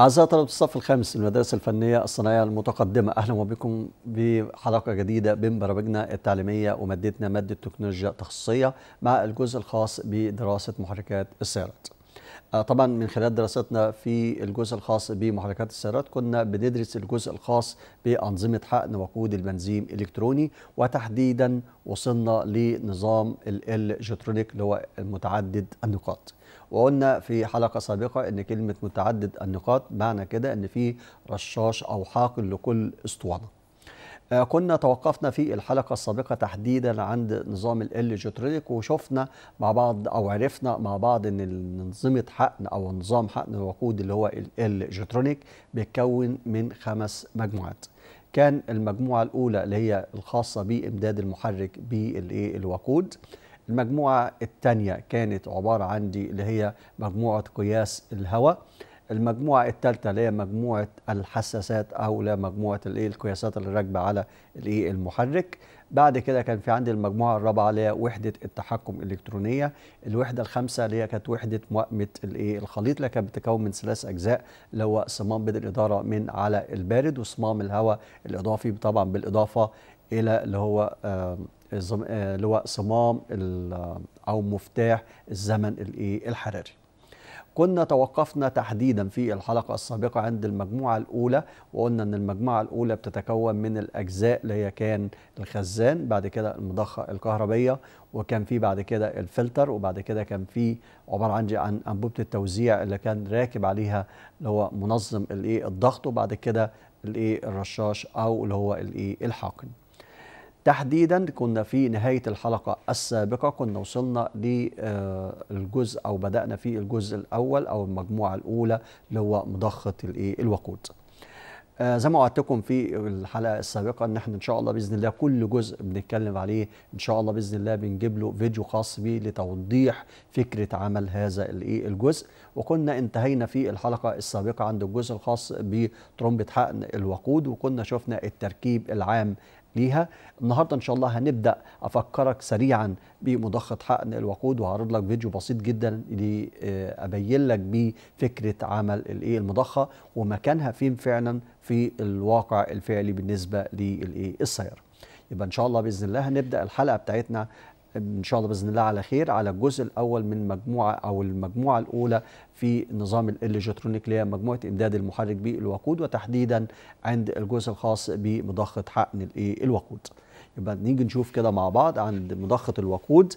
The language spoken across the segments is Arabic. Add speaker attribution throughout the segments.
Speaker 1: أعزائي طلبة الصف الخامس المدارس الفنية الصناعية المتقدمة أهلا بكم بحلقة جديدة من برامجنا التعليمية ومادتنا مادة تكنولوجيا تخصصية مع الجزء الخاص بدراسة محركات السيارات آه، طبعا من خلال دراستنا في الجزء الخاص بمحركات السيارات كنا بندرس الجزء الخاص بأنظمة حقن وقود البنزين الإلكتروني وتحديدا وصلنا لنظام الإلكترونيك اللي هو المتعدد النقاط وقلنا في حلقه سابقه ان كلمه متعدد النقاط معنى كده ان في رشاش او حاقل لكل اسطوانه آه، كنا توقفنا في الحلقة السابقة تحديدا عند نظام الالجيوتريك وشفنا مع بعض أو عرفنا مع بعض أن منظمة حقن أو نظام حقن الوقود اللي هو الالجيوترونيك بيتكون من خمس مجموعات كان المجموعة الأولى اللي هي الخاصة بإمداد المحرك بالوقود المجموعة الثانية كانت عبارة عندي اللي هي مجموعة قياس الهواء المجموعة الثالثة اللي هي مجموعة الحساسات أو لا مجموعة الإيه القياسات اللي راكبة على الإيه المحرك بعد كده كان في عندي المجموعة الرابعة اللي هي وحدة التحكم الإلكترونية الوحدة الخامسة اللي هي كانت وحدة مؤمة الإيه الخليط اللي كانت بتتكون من ثلاث أجزاء اللي هو صمام بدء الإدارة من على البارد وصمام الهواء الإضافي طبعا بالإضافة إلى اللي هو آه لواء آه، صمام آه، او مفتاح الزمن الايه الحراري كنا توقفنا تحديدا في الحلقة السابقة عند المجموعة الأولى وقلنا أن المجموعة الأولى بتتكون من الأجزاء اللي هي كان الخزان بعد كده المضخة الكهربية وكان في بعد كده الفلتر وبعد كده كان في عبارة عندي عن أنبوبة التوزيع اللي كان راكب عليها اللي هو منظم الإيه الضغط وبعد كده الإيه الرشاش أو اللي هو الإيه الحاقن تحديدا كنا في نهاية الحلقة السابقة كنا وصلنا للجزء آه، أو بدأنا في الجزء الأول أو المجموعة الأولى اللي هو مضخة الوقود آه، زي ما وعدتكم في الحلقه السابقه ان احنا ان شاء الله باذن الله كل جزء بنتكلم عليه ان شاء الله باذن الله بنجيب له فيديو خاص بيه لتوضيح فكره عمل هذا الايه الجزء وكنا انتهينا في الحلقه السابقه عند الجزء الخاص بترمبه حقن الوقود وكنا شفنا التركيب العام ليها النهارده ان شاء الله هنبدا افكرك سريعا بمضخه حقن الوقود وهعرض لك فيديو بسيط جدا لابين لك بيه فكره عمل الايه المضخه ومكانها فين فعلا في الواقع الفعلي بالنسبه للايه السياره يبقى ان شاء الله باذن الله هنبدا الحلقه بتاعتنا ان شاء الله باذن الله على خير على الجزء الاول من مجموعه او المجموعه الاولى في نظام الالكترونيك اللي هي مجموعه امداد المحرك بالوقود وتحديدا عند الجزء الخاص بمضخه حقن إيه، الوقود يبقى نيجي نشوف كده مع بعض عند مضخه الوقود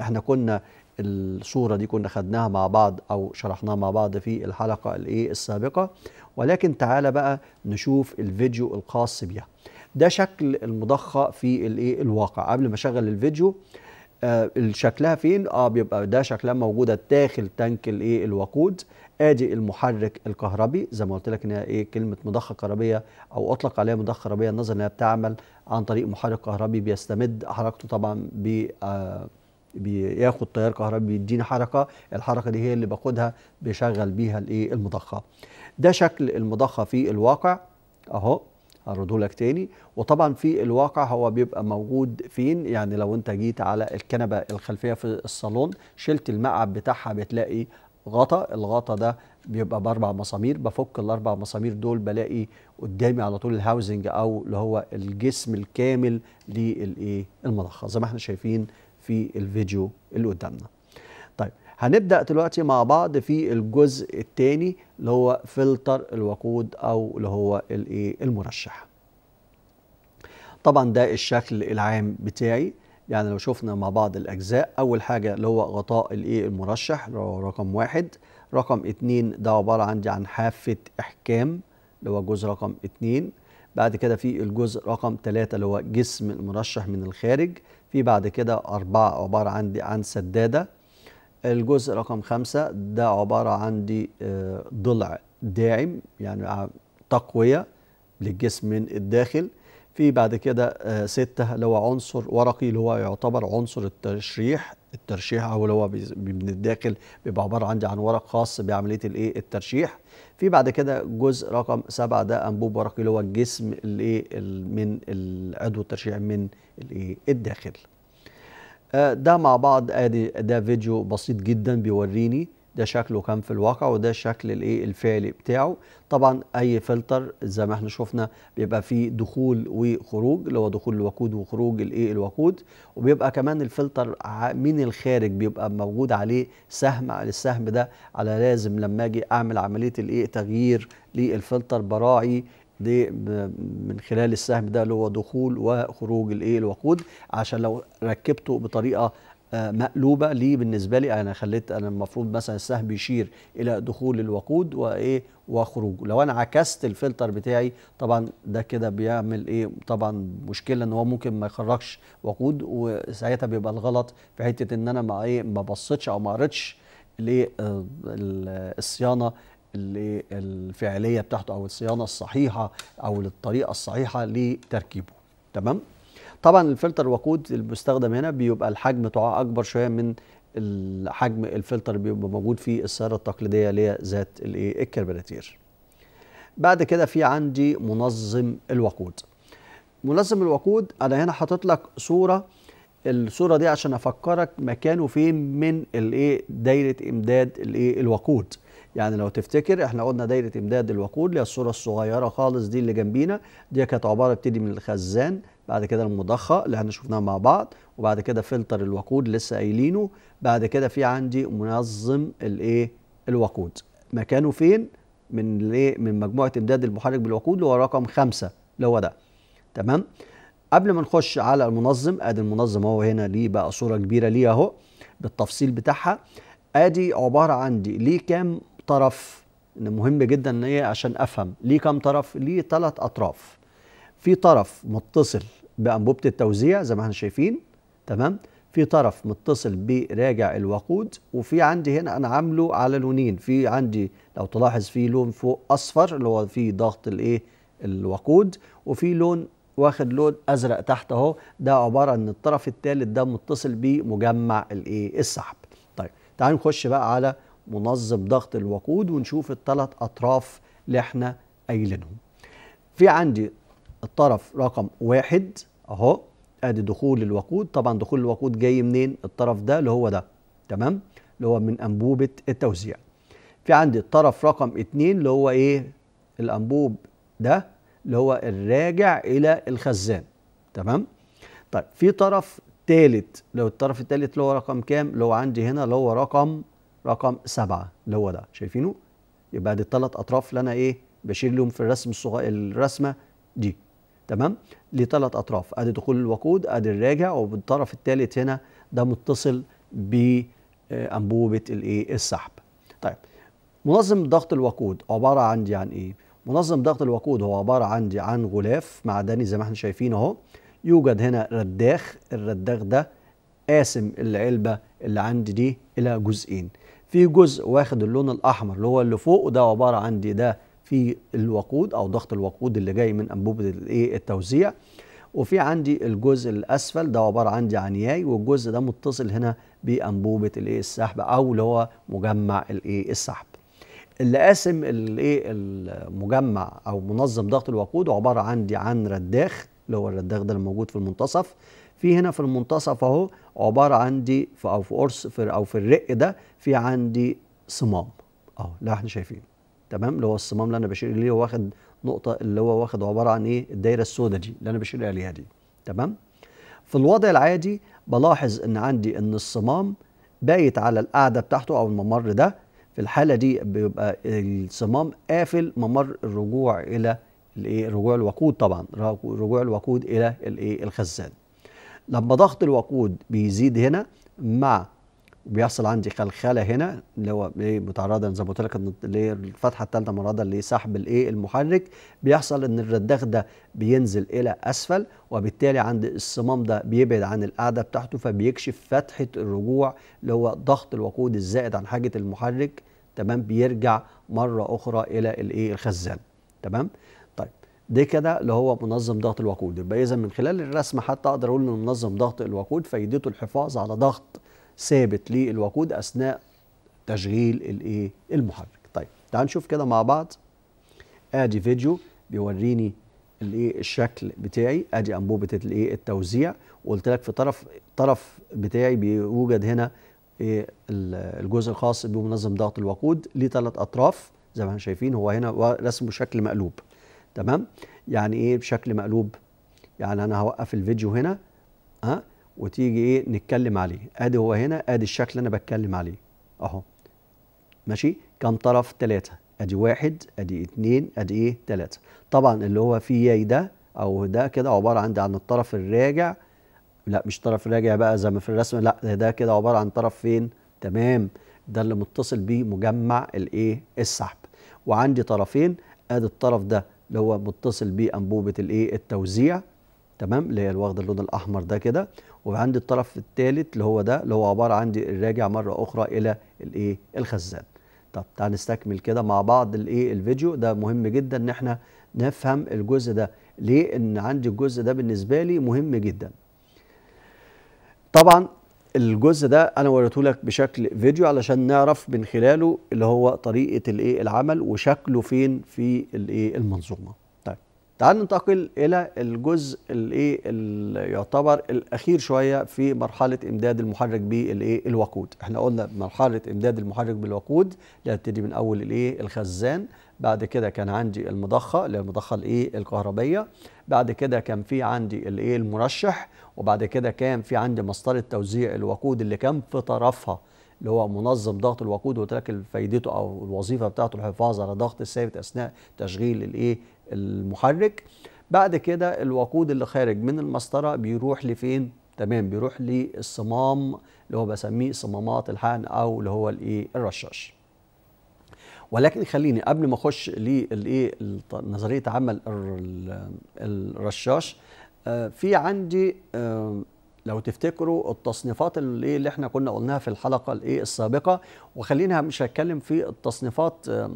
Speaker 1: احنا كنا الصورة دي كنا خدناها مع بعض أو شرحناها مع بعض في الحلقة الإيه السابقة ولكن تعالى بقى نشوف الفيديو الخاص بيها ده شكل المضخة في الإيه الواقع قبل ما أشغل الفيديو آه شكلها فين اه بيبقى ده شكلها موجوده داخل تانك الايه الوقود ادي المحرك الكهربي زي ما قلت لك ان هي ايه كلمه مضخه كهربيه او اطلق عليها مضخه كهربيه نظرا انها بتعمل عن طريق محرك كهربي بيستمد حركته طبعا ب آه بياخد تيار كهربي بيديني حركه الحركه دي هي اللي باخدها بشغل بيها الايه المضخه ده شكل المضخه في الواقع اهو هرده لك تاني وطبعا في الواقع هو بيبقى موجود فين يعني لو انت جيت على الكنبه الخلفيه في الصالون شلت المقعد بتاعها بتلاقي غطا الغطا ده بيبقى باربع مسامير بفك الاربع مسامير دول بلاقي قدامي على طول الهاوزنج او اللي هو الجسم الكامل للايه المضخه زي ما احنا شايفين في الفيديو اللي قدامنا هنبدأ دلوقتي مع بعض في الجزء الثاني اللي هو فلتر الوقود أو اللي هو الايه المرشح طبعا ده الشكل العام بتاعي يعني لو شفنا مع بعض الأجزاء أول حاجة اللي هو غطاء الايه المرشح رقم واحد رقم اتنين ده عبارة عندي عن حافة إحكام اللي هو جزء رقم اتنين بعد كده في الجزء رقم ثلاثة اللي هو جسم المرشح من الخارج في بعد كده أربعة عبارة عندي عن سدادة الجزء رقم خمسة ده عبارة عن دي آه، ضلع داعم يعني آه، تقوية للجسم من الداخل في بعد كده آه، ستة اللي هو عنصر ورقي اللي هو يعتبر عنصر الترشيح الترشيح او اللي هو من الداخل بيبقى عباره عندي عن ورق خاص بعمليه الايه الترشيح في بعد كده جزء رقم سبعه ده انبوب ورقي اللي هو الجسم الايه من العضو الترشيح من الايه الداخل آه، ده مع بعض ادي ده فيديو بسيط جدا بيوريني ده شكله كان في الواقع وده الشكل الايه الفعلي بتاعه طبعا اي فلتر زي ما احنا شفنا بيبقى فيه دخول وخروج اللي هو دخول الوقود وخروج الايه الوقود وبيبقى كمان الفلتر من الخارج بيبقى موجود عليه سهم على السهم ده على لازم لما اجي اعمل عمليه الايه تغيير للفلتر براعي دي من خلال السهم ده اللي هو دخول وخروج الايه الوقود عشان لو ركبته بطريقه آه، مقلوبه ليه بالنسبه لي انا خليت انا المفروض مثلا السهم بيشير الى دخول الوقود وايه وخروجه لو انا عكست الفلتر بتاعي طبعا ده كده بيعمل ايه طبعا مشكله ان هو ممكن ما يخرجش وقود وساعتها بيبقى الغلط في حته ان انا ما ايه ما بصيتش او ما قريتش للصيانه الفعليه بتاعته او الصيانه الصحيحه او الطريقه الصحيحه لتركيبه تمام طبعا الفلتر اللي المستخدم هنا بيبقى الحجم بتاعه اكبر شويه من حجم الفلتر اللي بيبقى موجود في السياره التقليديه اللي هي ذات الايه الكربراتير بعد كده في عندي منظم الوقود منظم الوقود انا هنا حاطط لك صوره الصوره دي عشان افكرك مكانه فين من الايه دايره امداد الايه الوقود يعني لو تفتكر احنا قلنا دايره امداد الوقود اللي هي الصوره الصغيره خالص دي اللي جنبينا دي كانت عباره بتدي من الخزان بعد كده المضخه اللي احنا شفناها مع بعض وبعد كده فلتر الوقود لسه قايلينه بعد كده في عندي منظم الايه الوقود مكانه فين من الايه من مجموعه امداد المحرك بالوقود اللي هو رقم خمسة اللي هو ده تمام قبل ما نخش على المنظم ادي المنظم اهو هنا ليه بقى صوره كبيره ليه اهو بالتفصيل بتاعها ادي عباره عندي ليه كام طرف إن مهم جدا ان هي إيه؟ عشان افهم ليه كام طرف ليه ثلاث اطراف في طرف متصل بانبوبه التوزيع زي ما احنا شايفين تمام في طرف متصل براجع الوقود وفي عندي هنا انا عامله على لونين في عندي لو تلاحظ في لون فوق اصفر اللي هو فيه ضغط الايه الوقود وفي لون واخد لون ازرق تحت اهو ده عباره ان الطرف الثالث ده متصل بمجمع الايه السحب طيب تعالوا نخش بقى على منظم ضغط الوقود ونشوف الثلاث اطراف اللي احنا قايلينهم في عندي الطرف رقم واحد اهو ادي دخول الوقود طبعا دخول الوقود جاي منين الطرف ده اللي هو ده تمام اللي هو من انبوبه التوزيع في عندي الطرف رقم اتنين اللي هو ايه الانبوب ده اللي هو الراجع الى الخزان تمام طيب في طرف تالت لو الطرف التالت اللي هو رقم كام اللي هو عندي هنا اللي هو رقم رقم سبعة اللي هو ده شايفينه يبقى دي الثلاث اطراف اللي انا ايه بشير لهم في الرسم الصغير الرسمه دي تمام لثلاث اطراف ادي دخول الوقود ادي الراجع والطرف الثالث هنا ده متصل بانبوبه آه، الايه السحب طيب منظم ضغط الوقود عباره عندي عن ايه منظم ضغط الوقود هو عباره عندي عن غلاف معدني زي ما احنا شايفين اهو يوجد هنا رداخ الرداخ ده قاسم العلبه اللي عندي دي الى جزئين في جزء واخد اللون الاحمر اللي هو اللي فوق وده عباره عن ده في الوقود او ضغط الوقود اللي جاي من انبوبه الايه التوزيع وفي عندي الجزء الاسفل ده عباره عندي عن ياي والجزء ده متصل هنا بانبوبه الايه السحب او اللي هو مجمع الايه السحب اللي قاسم الايه المجمع او منظم ضغط الوقود عباره عندي عن رداخ اللي هو الرداخ ده الموجود في المنتصف في هنا في المنتصف اهو عباره عندي في او في قرص في او في الرق ده في عندي صمام اهو اللي احنا شايفينه تمام اللي هو الصمام اللي انا بشير ليه هو واخد نقطه اللي هو واخد عباره عن ايه الدايره السوداء دي اللي انا بشير عليها دي تمام في الوضع العادي بلاحظ ان عندي ان الصمام بايت على القاعده بتاعته او الممر ده في الحاله دي بيبقى الصمام قافل ممر الرجوع الى الايه رجوع الوقود طبعا رجوع الوقود الى الايه الخزان لما ضغط الوقود بيزيد هنا مع بيحصل عندي خلخله هنا اللي هو ايه متعرضه زي ما قلت لك الفتحه الثالثه اللي لسحب الايه المحرك بيحصل ان الرداخ ده بينزل الى اسفل وبالتالي عند الصمام ده بيبعد عن القاعده بتاعته فبيكشف فتحه الرجوع اللي هو ضغط الوقود الزائد عن حاجه المحرك تمام بيرجع مره اخرى الى الايه الخزان تمام ده كده اللي هو منظم ضغط الوقود يبقى اذا من خلال الرسم حتى اقدر اقول ان منظم ضغط الوقود فايدته الحفاظ على ضغط ثابت للوقود اثناء تشغيل الايه المحرك طيب تعال نشوف كده مع بعض ادي فيديو بيوريني الايه الشكل بتاعي ادي انبوبه الايه التوزيع وقلت لك في طرف طرف بتاعي بيوجد هنا إيه الجزء الخاص بمنظم ضغط الوقود ليه ثلاث اطراف زي ما احنا شايفين هو هنا رسمه شكل مقلوب تمام يعني ايه بشكل مقلوب يعني انا هوقف الفيديو هنا ها آه، وتيجي ايه نتكلم عليه ادي هو هنا ادي الشكل اللي انا بتكلم عليه اهو ماشي كم طرف ثلاثة ادي واحد ادي اتنين ادي ايه ثلاثة طبعا اللي هو في ياي ده او ده كده عبارة عندي عن الطرف الراجع لا مش طرف راجع بقى زي ما في الرسم لا ده كده عبارة عن طرف فين تمام ده اللي متصل بيه مجمع الايه السحب وعندي طرفين ادي الطرف ده اللي هو متصل بانبوبه الايه التوزيع تمام اللي هي واخده اللون الاحمر ده كده وعندي الطرف الثالث اللي هو ده اللي هو عباره عندي الراجع مره اخرى الى الايه الخزان طب تعال نستكمل كده مع بعض الايه الفيديو ده مهم جدا ان احنا نفهم الجزء ده ليه ان عندي الجزء ده بالنسبه لي مهم جدا طبعا الجزء ده انا وريته لك بشكل فيديو علشان نعرف من خلاله اللي هو طريقه الايه العمل وشكله فين في الايه المنظومه طيب تعال ننتقل الى الجزء الايه اللي يعتبر الاخير شويه في مرحله امداد المحرك بالايه الوقود احنا قلنا مرحله امداد المحرك بالوقود اللي هتبتدي من اول الايه الخزان بعد كده كان عندي المضخه اللي هي المضخه الايه الكهربيه بعد كده كان في عندي الايه المرشح وبعد كده كان في عندي مسطره توزيع الوقود اللي كان في طرفها اللي هو منظم ضغط الوقود وترك فايدته او الوظيفه بتاعته الحفاظ على ضغط الثابت اثناء تشغيل الايه المحرك بعد كده الوقود اللي خارج من المسطره بيروح لفين تمام بيروح للصمام اللي هو بسميه صمامات الحقن او اللي هو الايه الرشاش ولكن خليني قبل ما اخش للايه نظريه عمل الرشاش آه، في عندي آه، لو تفتكروا التصنيفات اللي, اللي احنا كنا قلناها في الحلقه الايه السابقه وخلينا مش هتكلم في التصنيفات آه،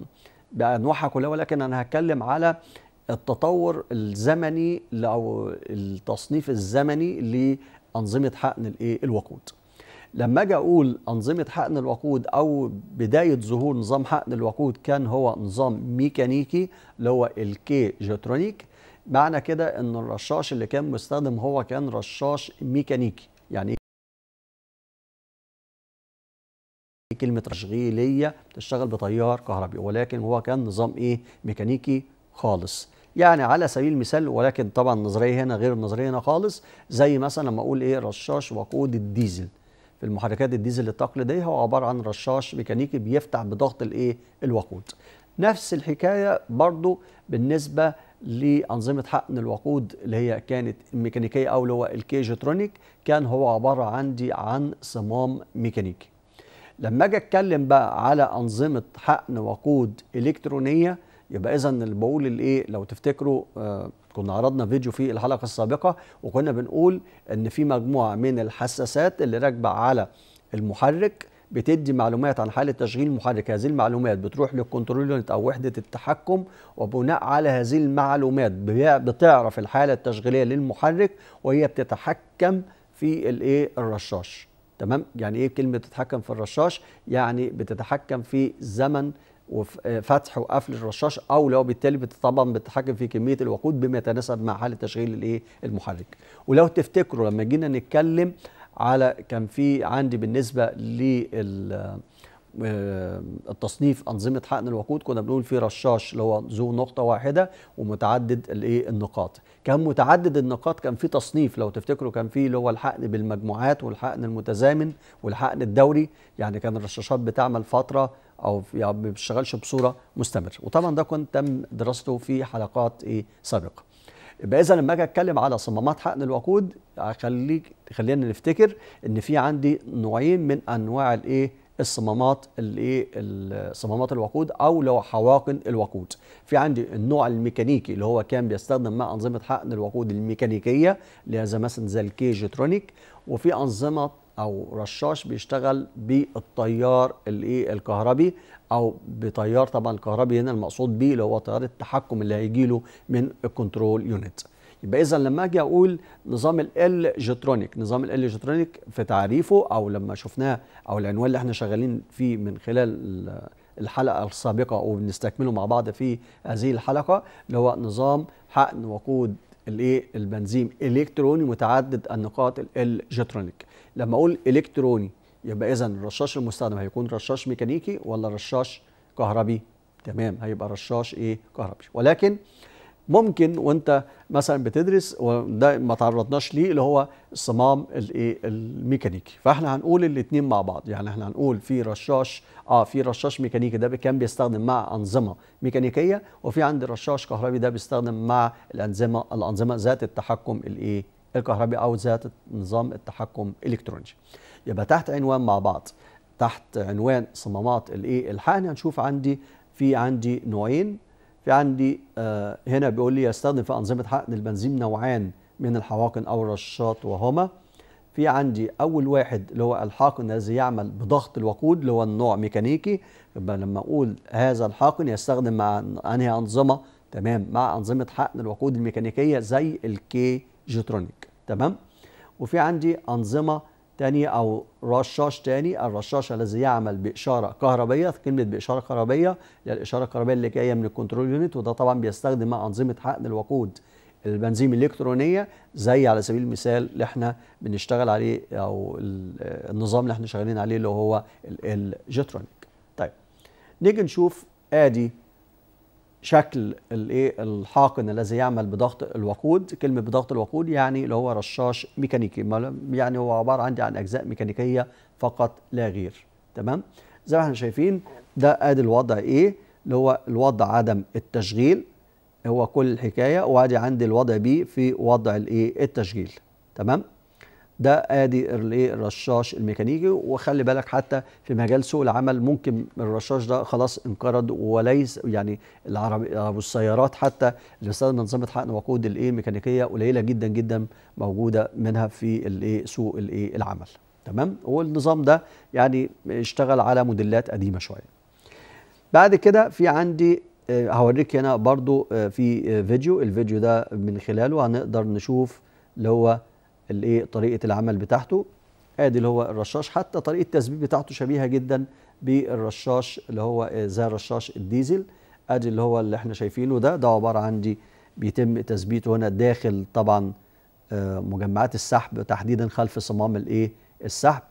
Speaker 1: بانواعها كلها ولكن انا هتكلم على التطور الزمني او التصنيف الزمني لانظمه حقن الايه الوقود لما اجي اقول انظمه حقن الوقود او بدايه ظهور نظام حقن الوقود كان هو نظام ميكانيكي اللي هو الكي جيترونيك معنى كده ان الرشاش اللي كان مستخدم هو كان رشاش ميكانيكي يعني كلمه تشغيليه بتشتغل بتيار كهربي ولكن هو كان نظام ايه ميكانيكي خالص يعني على سبيل المثال ولكن طبعا النظريه هنا غير النظريه هنا خالص زي مثلا لما اقول ايه رشاش وقود الديزل في المحركات الديزل التقليديه هو عباره عن رشاش ميكانيكي بيفتح بضغط الايه الوقود نفس الحكايه برضو بالنسبه لانظمه حقن الوقود اللي هي كانت ميكانيكيه او اللي هو الكيجترونيك كان هو عباره عندي عن صمام ميكانيكي لما اجي اتكلم بقى على انظمه حقن وقود الكترونيه يبقى اذا اللي بقول الايه لو تفتكروا آه كنا عرضنا فيديو في الحلقه السابقه وكنا بنقول ان في مجموعه من الحساسات اللي راكبه على المحرك بتدي معلومات عن حاله تشغيل المحرك هذه المعلومات بتروح للكنترول يونت او وحده التحكم وبناء على هذه المعلومات بتعرف الحاله التشغيليه للمحرك وهي بتتحكم في الايه الرشاش تمام يعني ايه كلمه بتتحكم في الرشاش يعني بتتحكم في زمن وفتح آه، وقفل الرشاش او لو بالتالي طبعا بتتحكم في كميه الوقود بما يتناسب مع حاله تشغيل الايه المحرك ولو تفتكروا لما جينا نتكلم على كان في عندي بالنسبه لل آه، التصنيف انظمه حقن الوقود كنا بنقول في رشاش اللي هو ذو نقطه واحده ومتعدد الايه النقاط كان متعدد النقاط كان في تصنيف لو تفتكروا كان في اللي هو الحقن بالمجموعات والحقن المتزامن والحقن الدوري يعني كان الرشاشات بتعمل فتره او يعني ما بيشتغلش بصوره مستمر وطبعا ده كنت تم دراسته في حلقات ايه سابقه يبقى اذا لما اجي اتكلم على صمامات حقن الوقود اخليك خلينا نفتكر ان في عندي نوعين من انواع الايه الصمامات الايه صمامات الوقود او لو حواقن الوقود في عندي النوع الميكانيكي اللي هو كان بيستخدم مع انظمه حقن الوقود الميكانيكيه اللي هي مثلا زي الكيجترونيك وفي انظمه او رشاش بيشتغل بالتيار الايه الكهربي او بتيار طبعا الكهربي هنا المقصود بيه اللي هو تيار التحكم اللي هيجي له من الكنترول يونت يبقى اذا لما اجي اقول نظام ال جيترونيك نظام ال جيترونيك في تعريفه او لما شفناه او العنوان اللي احنا شغالين فيه من خلال الحلقه السابقه وبنستكمله مع بعض في هذه الحلقه اللي هو نظام حقن وقود الايه البنزين الكتروني متعدد النقاط الجيترونيك لما اقول الكتروني يبقى اذا الرشاش المستخدم هيكون رشاش ميكانيكي ولا رشاش كهربي تمام هيبقى رشاش ايه كهربي ولكن ممكن وانت مثلا بتدرس وده ما تعرضناش ليه اللي هو الصمام الايه الميكانيكي فاحنا هنقول الاثنين مع بعض يعني احنا هنقول في رشاش اه في رشاش ميكانيكي ده كان بيستخدم مع انظمه ميكانيكيه وفي عندي رشاش كهربي ده بيستخدم مع الانظمه الانظمه ذات التحكم الايه الكهربي او ذات نظام التحكم الالكتروني يبقى تحت عنوان مع بعض تحت عنوان صمامات الايه الحقن هنشوف عندي في عندي نوعين في عندي آه هنا بيقول لي يستخدم في انظمه حقن البنزين نوعان من الحواقن او الرشاط وهما في عندي اول واحد اللي هو الحاقن الذي يعمل بضغط الوقود اللي هو النوع ميكانيكي يبقى لما اقول هذا الحاقن يستخدم مع انهي انظمه تمام مع انظمه حقن الوقود الميكانيكيه زي الكي جيترونيك تمام وفي عندي أنظمة تانية أو رشاش تاني الرشاش الذي يعمل بإشارة كهربية كلمة بإشارة كهربية هي يعني الإشارة الكهربية اللي جاية من الكنترول يونت وده طبعا بيستخدم مع أنظمة حقن الوقود البنزين الإلكترونية زي على سبيل المثال اللي احنا بنشتغل عليه أو النظام اللي احنا شغالين عليه اللي هو الجيترونيك طيب نيجي نشوف آدي شكل الايه الحاقن الذي يعمل بضغط الوقود كلمه بضغط الوقود يعني اللي هو رشاش ميكانيكي يعني هو عباره عندي عن اجزاء ميكانيكيه فقط لا غير تمام زي ما احنا شايفين ده ادي الوضع ايه اللي هو الوضع عدم التشغيل هو كل الحكايه وادي عندي الوضع بي في وضع الايه التشغيل تمام ده ادي الايه الرشاش الميكانيكي وخلي بالك حتى في مجال سوق العمل ممكن الرشاش ده خلاص انقرض وليس يعني العرب السيارات حتى اللي بتستخدم انظمه حقن وقود الايه الميكانيكيه قليله جدا جدا موجوده منها في الايه سوق الايه العمل تمام والنظام ده يعني اشتغل على موديلات قديمه شويه بعد كده في عندي آه، هوريك هنا برضو آه، في آه، فيديو الفيديو ده من خلاله هنقدر نشوف اللي هو الايه طريقه العمل بتاعته ادي اللي هو الرشاش حتى طريقه التثبيت بتاعته شبيهه جدا بالرشاش اللي هو زي الرشاش الديزل ادي اللي هو اللي احنا شايفينه ده ده عباره عن دي بيتم تثبيته هنا داخل طبعا آه، مجمعات السحب تحديدا خلف صمام الايه السحب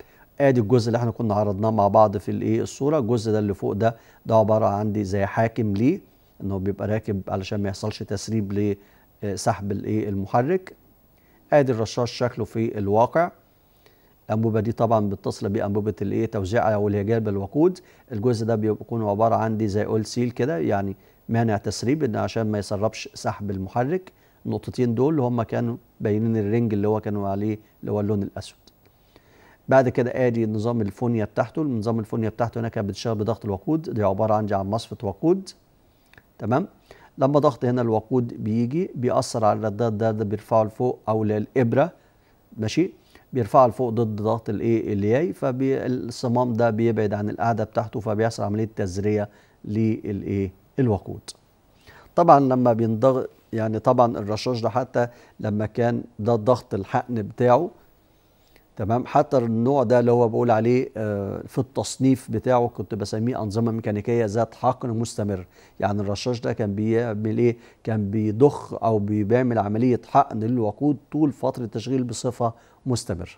Speaker 1: ادي الجزء اللي احنا كنا عرضناه مع بعض في الايه الصوره الجزء ده اللي فوق ده ده عباره عن دي زي حاكم ليه ان هو بيبقى راكب علشان ما يحصلش تسريب لسحب الايه المحرك ادي الرشاش شكله في الواقع الانبوبه دي طبعا متصله بانبوبه الايه توزيع او الهجاب بالوقود الجزء ده بيكون عباره عن دي زي اول سيل كده يعني مانع تسريب ان عشان ما يسربش سحب المحرك النقطتين دول اللي هم كانوا باينين الرنج اللي هو كانوا عليه اللي هو اللون الاسود بعد كده ادي نظام الفونيا بتاعته نظام الفونيا بتاعته هنا كانت بتشتغل بضغط الوقود دي عباره عندي عن مصفه وقود تمام لما ضغط هنا الوقود بيجي بيأثر على الرداد ده, ده بيرفعه لفوق او للابره ماشي بيرفعه لفوق ضد ضغط الايه اللي جاي فالصمام ده بيبعد عن القاعده بتاعته فبيحصل عمليه تزريه للايه الوقود طبعا لما بينضغط يعني طبعا الرشاش ده حتى لما كان ده ضغط الحقن بتاعه تمام حتى النوع ده اللي هو بقول عليه آه، في التصنيف بتاعه كنت بسميه انظمه ميكانيكيه ذات حقن مستمر يعني الرشاش ده كان بيعمل ايه كان بيضخ او بيعمل عمليه حقن للوقود طول فتره التشغيل بصفه مستمره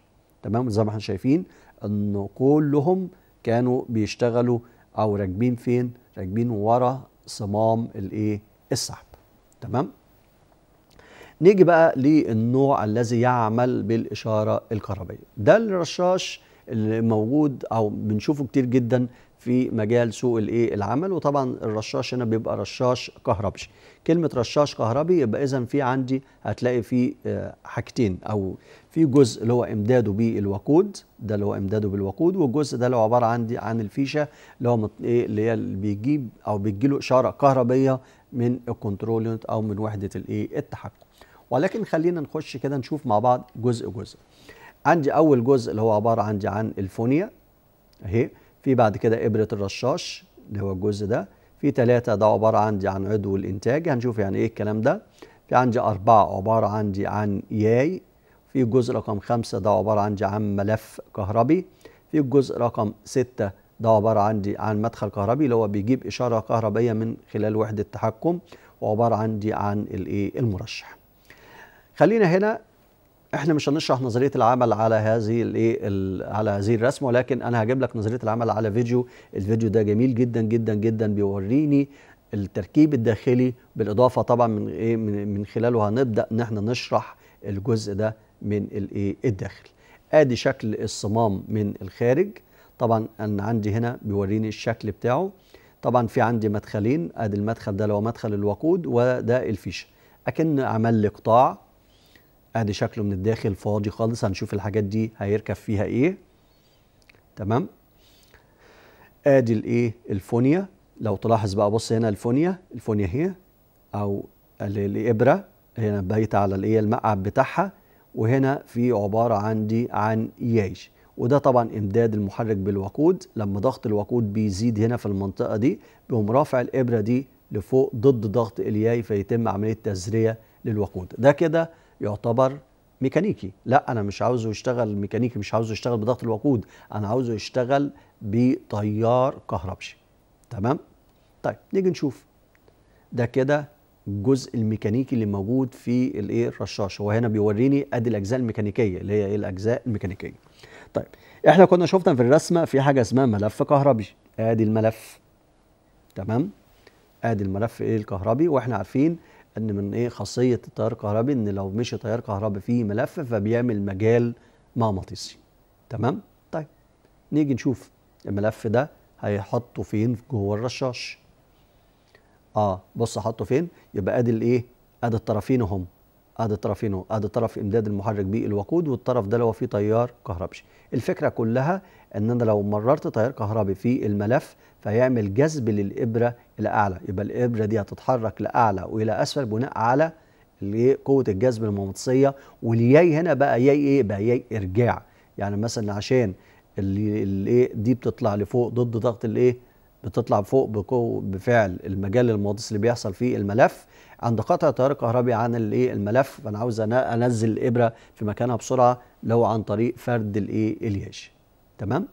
Speaker 1: تمام زي ما احنا شايفين ان كلهم كانوا بيشتغلوا او راكبين فين راكبين ورا صمام الايه السحب تمام نيجي بقى للنوع الذي يعمل بالإشارة الكهربية ده الرشاش اللي موجود أو بنشوفه كتير جدا في مجال سوق الايه العمل وطبعا الرشاش هنا بيبقى رشاش كهربي كلمه رشاش كهربي يبقى اذا في عندي هتلاقي في آه، حاجتين او في جزء اللي هو امداده بالوقود ده اللي هو امداده بالوقود والجزء ده اللي هو عباره عندي عن الفيشه اللي هو ايه اللي هي اللي بيجيب او بيجيله اشاره كهربيه من الكنترول او من وحده الايه التحكم ولكن خلينا نخش كده نشوف مع بعض جزء جزء عندي اول جزء اللي هو عباره عندي عن الفونيا اهي في بعد كده ابره الرشاش اللي هو الجزء ده في ثلاثة ده عبارة عندي عن عضو الإنتاج هنشوف يعني إيه الكلام ده في عندي أربعة عبارة عندي عن ياي في الجزء رقم خمسة ده عبارة عندي عن ملف كهربي في الجزء رقم ستة ده عبارة عندي عن مدخل كهربي اللي هو بيجيب إشارة كهربية من خلال وحدة تحكم وعبارة عندي عن الإيه المرشح خلينا هنا احنا مش هنشرح نظريه العمل على هذه الايه على هذه الرسمه ولكن انا هجيب لك نظريه العمل على فيديو الفيديو ده جميل جدا جدا جدا بيوريني التركيب الداخلي بالاضافه طبعا من ايه من خلاله هنبدا ان احنا نشرح الجزء ده من الايه الداخل ادي شكل الصمام من الخارج طبعا انا عندي هنا بيوريني الشكل بتاعه طبعا في عندي مدخلين ادي المدخل ده اللي هو مدخل الوقود وده الفيشه اكن عمل لي قطاع ادي شكله من الداخل فاضي خالص هنشوف الحاجات دي هيركب فيها ايه تمام ادي الايه الفونيا لو تلاحظ بقى بص هنا الفونيا الفونيا هي او الابره هنا بايته على الايه المقعد بتاعها وهنا في عباره عندي عن ياج وده طبعا امداد المحرك بالوقود لما ضغط الوقود بيزيد هنا في المنطقه دي بيقوم رافع الابره دي لفوق ضد ضغط الياي فيتم عمليه تزريه للوقود ده كده يعتبر ميكانيكي لا انا مش عاوزه يشتغل ميكانيكي مش عاوزه يشتغل بضغط الوقود انا عاوزه يشتغل بتيار كهربشي تمام طيب نيجي نشوف ده كده الجزء الميكانيكي اللي موجود في الايه الرشاش هو هنا بيوريني ادي الاجزاء الميكانيكيه اللي هي ايه الاجزاء الميكانيكيه طيب احنا كنا شفنا في الرسمه في حاجه اسمها ملف كهربي ادي الملف تمام ادي الملف ايه الكهربي واحنا عارفين ان من ايه خاصيه التيار الكهربي ان لو مشي تيار كهربي فيه ملف فبيعمل مجال مغناطيسي تمام طيب نيجي نشوف الملف ده هيحطه فين جوه الرشاش اه بص حطه فين يبقى ادي الايه ادي الطرفين اهم هذا طرفين هذا طرف امداد المحرك بالوقود والطرف ده لو فيه تيار كهربشي الفكره كلها ان انا لو مررت تيار كهربي في الملف فيعمل جذب للابره الى اعلى يبقى الابره دي هتتحرك لاعلى والى اسفل بناء على قوه الجذب المغناطيسيه والياي هنا بقى ياي ايه بقى ياي ارجاع يعني مثلا عشان الايه دي بتطلع لفوق ضد ضغط الايه بتطلع فوق بقوة بفعل المجال المغناطيسي اللي بيحصل فيه الملف عند قطع تيار كهربي عن الايه الملف فانا عاوز انزل الابره في مكانها بسرعه لو عن طريق فرد الايه الياش تمام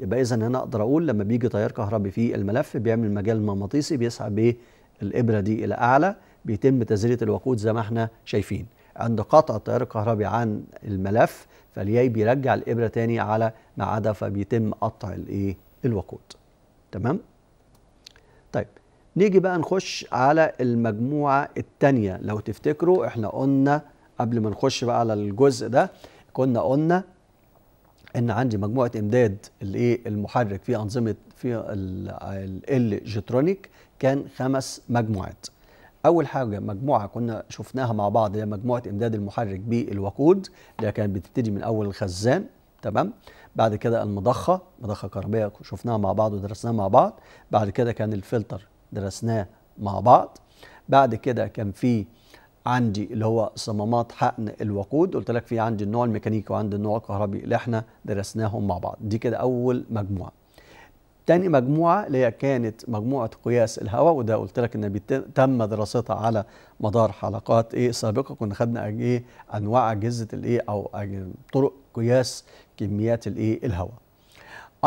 Speaker 1: يبقى اذا هنا اقدر اقول لما بيجي تيار كهربي في الملف بيعمل مجال مغناطيسي بيسحب بيه الابره دي الى اعلى بيتم تزريه الوقود زي ما احنا شايفين عند قطع التيار الكهربي عن الملف فالياي بيرجع الابره تاني على ما عدا فبيتم قطع الايه الوقود تمام طيب نيجي بقى نخش على المجموعة التانية لو تفتكروا احنا قلنا قبل ما نخش بقى على الجزء ده كنا قلنا ان عندي مجموعة امداد الايه المحرك في انظمة في ال جيترونيك كان خمس مجموعات اول حاجه مجموعه كنا شفناها مع بعض هي مجموعه امداد المحرك بالوقود اللي كانت بتبتدي من اول الخزان تمام بعد كده المضخه مضخه كهربائيه شفناها مع بعض ودرسناها مع بعض بعد كده كان الفلتر درسناه مع بعض بعد كده كان في عندي اللي هو صمامات حقن الوقود قلت لك في عندي النوع الميكانيكي وعندي النوع الكهربي اللي احنا درسناهم مع بعض دي كده اول مجموعه تاني مجموعة اللي هي كانت مجموعة قياس الهواء وده قلت لك ان تم دراستها على مدار حلقات ايه سابقة كنا خدنا ايه انواع اجهزة الايه او طرق قياس كميات الايه الهواء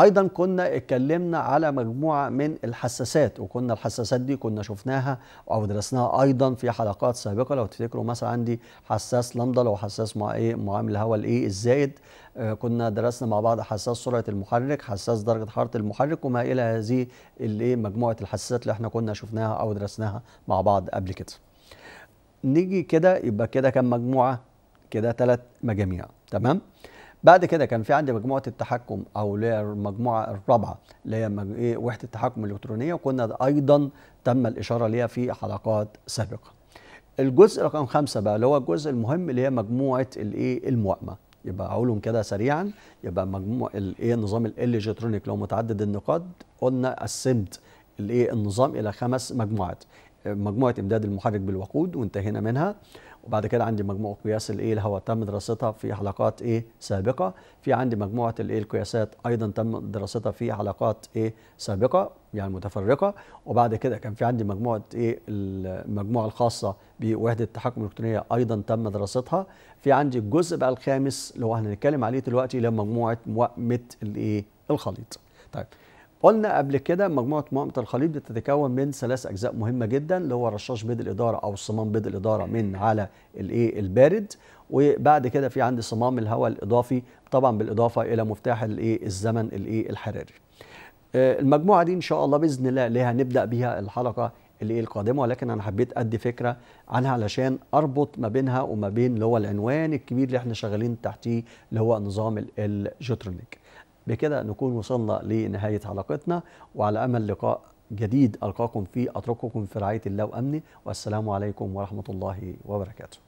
Speaker 1: ايضا كنا اتكلمنا على مجموعه من الحساسات وكنا الحساسات دي كنا شفناها او درسناها ايضا في حلقات سابقه لو تفتكروا مثلا عندي حساس لمدا لو حساس مع ايه معامل الهواء الايه الزائد آه كنا درسنا مع بعض حساس سرعه المحرك حساس درجه حراره المحرك وما الى هذه الايه مجموعه الحساسات اللي احنا كنا شفناها او درسناها مع بعض قبل كده نيجي كده يبقى كده كام مجموعه كده ثلاث مجاميع تمام بعد كده كان في عندي مجموعه التحكم او اللي هي المجموعه الرابعه اللي هي ايه وحده التحكم الالكترونيه وكنا ايضا تم الاشاره ليها في حلقات سابقه. الجزء رقم خمسه بقى اللي هو الجزء المهم اللي هي مجموعه الايه الموائمه يبقى اقولهم كده سريعا يبقى مجموع الايه نظام الالكترونيك لو متعدد النقاط قلنا قسمت الايه النظام الى خمس مجموعات مجموعه امداد المحرك بالوقود وانتهينا منها وبعد كده عندي مجموع قياس الايه اللي هو تم دراستها في حلقات ايه سابقه في عندي مجموعه الايه القياسات ايضا تم دراستها في حلقات ايه سابقه يعني متفرقه وبعد كده كان في عندي مجموعه ايه المجموعه الخاصه بوحده التحكم الالكترونيه ايضا تم دراستها في عندي الجزء بقى الخامس اللي هو هنتكلم عليه دلوقتي اللي هو مجموعه مواءمه الايه الخليط طيب قلنا قبل كده مجموعة مؤامره الخليط بتتكون من ثلاث أجزاء مهمة جدا اللي هو رشاش بيض الإدارة أو صمام بيض الإدارة من على الإيه البارد وبعد كده في عندي صمام الهواء الإضافي طبعا بالإضافة إلى مفتاح الإيه الزمن الإيه الحراري. آه، المجموعة دي إن شاء الله بإذن الله اللي هنبدأ بيها الحلقة الايه القادمه ولكن انا حبيت ادي فكره عنها علشان اربط ما بينها وما بين اللي هو العنوان الكبير اللي احنا شغالين تحتيه اللي هو نظام الجيوترونيك بكده نكون وصلنا لنهاية حلقتنا وعلى أمل لقاء جديد ألقاكم فيه أترككم في رعاية الله وأمني والسلام عليكم ورحمة الله وبركاته.